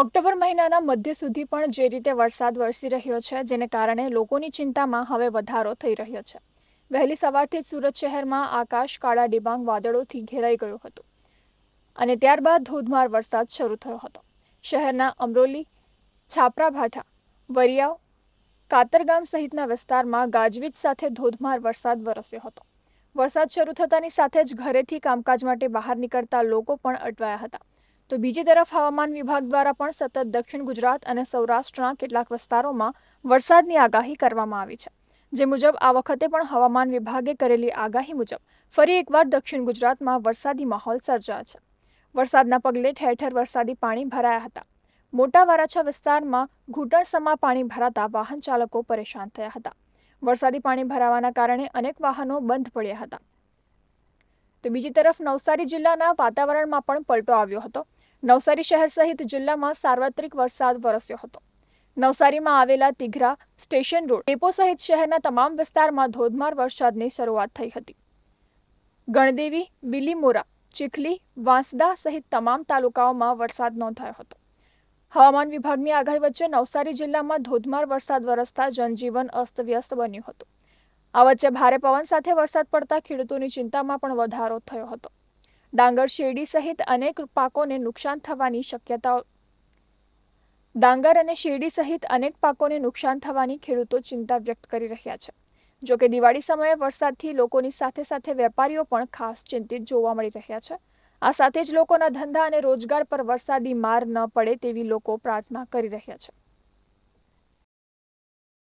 October મહિનાના મધ્ય સુધી પણ જે રીતે વરસાદ વરસી રહ્યો છે જેને કારણે લોકોની ચિંતામાં હવે વધારો થઈ રહ્યો છે વહેલી સવારથી જ સુરત શહેરમાં આકાશ કાળા ડિબાંગ વાદળોથી ઘેરાઈ ગયું હતું અને ત્યારબાદ ધોધમાર વરસાદ શરૂ થયો હતો શહેરના અમરોલી છાપરાભાઠા વરિયાવ કાતરગામ સહિતના વિસ્તારમાં ગાજવીજ સાથે ધોધમાર વરસાદ વરસ્યો હતો વરસાદ શરૂ થતાની સાથે જ ઘરેથી કામકાજ માટે બહાર નીકળતા લોકો પણ અટવાયા હતા તો બીજી તરફ હવામાન વિભાગ દ્વારા પણ સતત દક્ષિણ ગુજરાત અને સૌરાષ્ટ્રના કેટલાક વિસ્તારોમાં વરસાદની આગાહી કરવામાં આવી છે જે મુજબ આ વખતે પણ હવામાન વિભાગે કરેલી આગાહી મુજબ ફરી એકવાર દક્ષિણ ગુજરાતમાં વરસાદી માહોલ સર્જાયો છે વરસાદના પગલે ઠેર ઠેર વરસાદી પાણી ભરાયા હતા મોટા વારાછા વિસ્તારમાં ઘૂંટણસમા પાણી ભરાતા વાહન ચાલકો પરેશાન થયા હતા વરસાદી પાણી ભરાવાના કારણે અનેક વાહનો બંધ પડ્યા હતા તો બીજી તરફ નવસારી જિલ્લાના વાતાવરણમાં પણ પલટો આવ્યો હતો નવસારી શહેર સહિત જિલ્લામાં સાર્વત્રિક વરસાદ વરસ્યો હતો નવસારીમાં આવેલા તિઘરા સ્ટેશન રોડ ડેપો સહિત શહેરના તમામ વિસ્તારમાં ધોધમાર વરસાદની શરૂઆત થઈ હતી ગણદેવી બિલીમોરા ચીખલી વાંસદા સહિત તમામ તાલુકાઓમાં વરસાદ નોંધાયો હતો હવામાન વિભાગની આગાહી વચ્ચે નવસારી જિલ્લામાં ધોધમાર વરસાદ વરસતા જનજીવન અસ્તવ્યસ્ત બન્યું હતું આ વચ્ચે ભારે પવન સાથે વરસાદ પડતા ખેડૂતોની ચિંતામાં પણ વધારો થયો હતો ડાંગર શેરડી સહિત અનેક પાકોને નુકસાન થવાની શક્યતાઓ ડાંગર અને શેરડી સહિત અનેક પાકોને નુકસાન થવાની ખેડૂતો ચિંતા વ્યક્ત કરી રહ્યા છે જો કે દિવાળી સમયે વરસાદથી લોકોની સાથે સાથે વેપારીઓ પણ ખાસ ચિંતિત જોવા મળી રહ્યા છે આ સાથે જ લોકોના ધંધા અને રોજગાર પર વરસાદી માર ન પડે તેવી લોકો પ્રાર્થના કરી રહ્યા છે